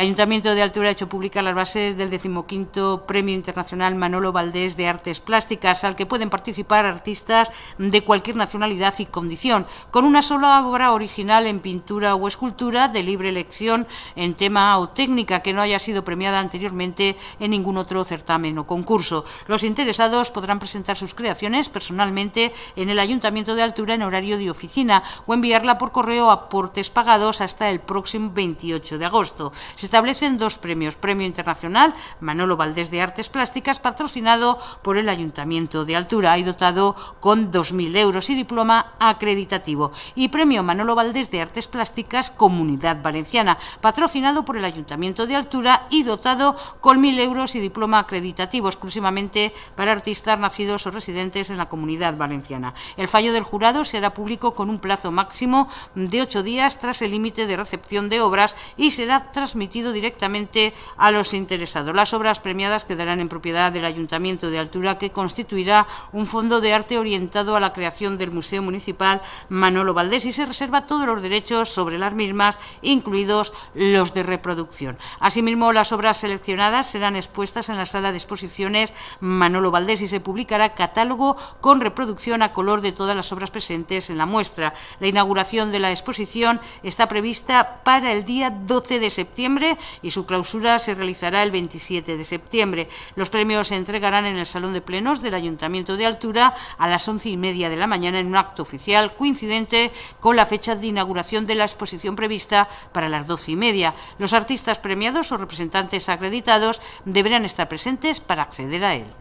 El Ayuntamiento de Altura ha hecho pública las bases del decimoquinto Premio Internacional Manolo Valdés de Artes Plásticas, al que pueden participar artistas de cualquier nacionalidad y condición, con una sola obra original en pintura o escultura de libre elección en tema o técnica que no haya sido premiada anteriormente en ningún otro certamen o concurso. Los interesados podrán presentar sus creaciones personalmente en el Ayuntamiento de Altura en horario de oficina o enviarla por correo a portes pagados hasta el próximo 28 de agosto establecen dos premios. Premio Internacional Manolo Valdés de Artes Plásticas, patrocinado por el Ayuntamiento de Altura y dotado con 2.000 euros y diploma acreditativo. Y Premio Manolo Valdés de Artes Plásticas Comunidad Valenciana, patrocinado por el Ayuntamiento de Altura y dotado con 1.000 euros y diploma acreditativo exclusivamente para artistas nacidos o residentes en la Comunidad Valenciana. El fallo del jurado será público con un plazo máximo de ocho días tras el límite de recepción de obras y será transmitido directamente a los interesados. Las obras premiadas quedarán en propiedad del Ayuntamiento de Altura, que constituirá un fondo de arte orientado a la creación del Museo Municipal Manolo Valdés y se reserva todos los derechos sobre las mismas, incluidos los de reproducción. Asimismo, las obras seleccionadas serán expuestas en la sala de exposiciones Manolo Valdés y se publicará catálogo con reproducción a color de todas las obras presentes en la muestra. La inauguración de la exposición está prevista para el día 12 de septiembre y su clausura se realizará el 27 de septiembre. Los premios se entregarán en el Salón de Plenos del Ayuntamiento de Altura a las once y media de la mañana en un acto oficial coincidente con la fecha de inauguración de la exposición prevista para las doce y media. Los artistas premiados o representantes acreditados deberán estar presentes para acceder a él.